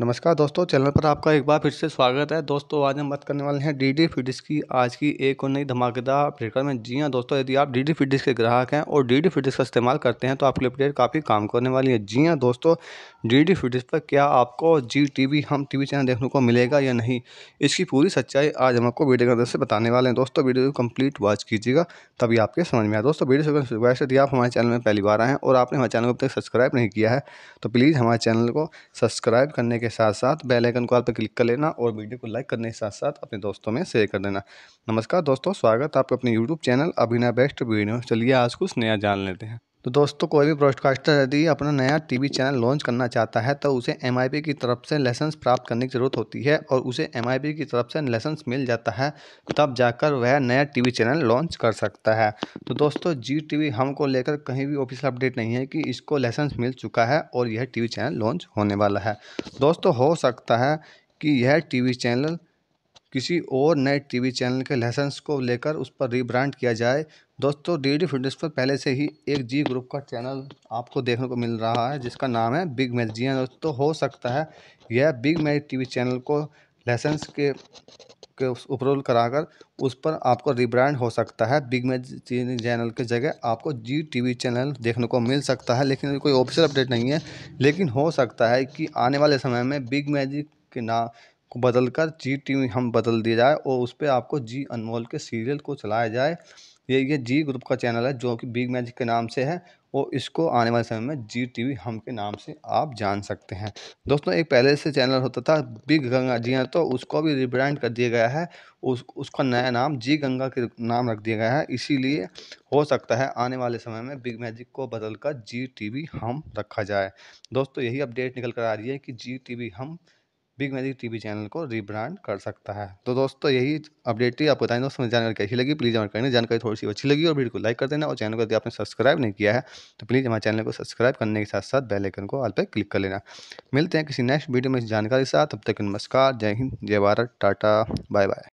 नमस्कार दोस्तों चैनल पर आपका एक बार फिर से स्वागत है दोस्तों आज हम बात करने वाले हैं डी डी फिडिस की आज की एक और नई धमाकेदार अपडेट में जी हाँ दोस्तों यदि आप डी डी फिडिस के ग्राहक हैं और डी डी फिडिस का इस्तेमाल करते हैं तो आपकी अपडेट काफ़ी काम करने वाली है जी हाँ दोस्तों डी डी फिडिस पर क्या आपको जी टी वी हम टी वी चैनल देखने को मिलेगा या नहीं इसकी पूरी सच्चाई आज हम आपको वीडियो के अंदर से बताने वाले हैं दोस्तों वीडियो को वॉच कीजिएगा तभी आपके समझ में आए दोस्तों वीडियो से यदि आप हमारे चैनल में पहली बार आए हैं और आपने हमारे चैनल को अब तक सब्सक्राइब नहीं किया है तो प्लीज़ हमारे चैनल को सब्सक्राइब करने के साथ साथ बेल आइकन कॉल पर क्लिक कर लेना और वीडियो को लाइक करने के साथ साथ अपने दोस्तों में शेयर कर देना नमस्कार दोस्तों स्वागत है आपका अपने YouTube channel Abhinay best video चलिए आज कुछ नया जान लेते हैं तो दोस्तों कोई भी ब्रॉडकास्टर यदि अपना नया टीवी चैनल लॉन्च करना चाहता है तो उसे एम की तरफ से लाइसेंस प्राप्त करने की ज़रूरत होती है और उसे एम की तरफ से लाइसेंस मिल जाता है तब जाकर वह नया टीवी चैनल लॉन्च कर सकता है तो दोस्तों जी टी हमको लेकर कहीं भी ऑफिशियल अपडेट नहीं है कि इसको लाइसेंस मिल चुका है और यह टी चैनल लॉन्च होने वाला है दोस्तों हो सकता है कि यह टी चैनल किसी और नए टीवी चैनल के लाइसेंस को लेकर उस पर रीब्रांड किया जाए दोस्तों डी डी फिटनेस पर पहले से ही एक जी ग्रुप का चैनल आपको देखने को मिल रहा है जिसका नाम है बिग मैच जी हाँ, दोस्तों हो सकता है यह बिग मैच टीवी चैनल को लाइसेंस के के उपरोल कराकर उस पर आपको रिब्रांड हो सकता है बिग मैच चैनल के जगह आपको जी टीवी चैनल देखने को मिल सकता है लेकिन कोई ऑफिशियल अपडेट नहीं है लेकिन हो सकता है कि आने वाले समय में बिग मैजिक के नाम को बदल कर जी टी वी हम बदल दिया जाए और उस पर आपको जी अनमोल के सीरियल को चलाया जाए ये ये जी ग्रुप का चैनल है जो कि बिग मैजिक के नाम से है और इसको आने वाले समय में जी टी वी हम के नाम से आप जान सकते हैं दोस्तों एक पहले से चैनल होता था बिग गंगा जी हाँ तो उसको भी रिब्रांड कर दिया गया है उस उसका नया नाम जी गंगा के नाम रख दिया गया है इसीलिए हो सकता है आने वाले समय में बिग मैजिक को बदल कर जी टी वी हम रखा जाए दोस्तों यही अपडेट निकल कर आ रही है कि जी टी वी हम बिग मैजिक टी चैनल को रीब्रांड कर सकता है तो दोस्तों यही अपडेट थी आपको बताएं दोस्तों जानकारी कैसी लगी प्लीज़ हमारे करने जानकारी थोड़ी सी अच्छी लगी और वीडियो को लाइक कर देना और चैनल को यदि आपने सब्सक्राइब नहीं किया है तो प्लीज़ हमारे चैनल को सब्सक्राइब करने के साथ साथ बेलाइकन को आल पर क्लिक कर लेना मिलते हैं किसी नेक्स्ट वीडियो में इस जानकारी के साथ तब तक नमस्कार जय हिंद जय भारत टाटा बाय बाय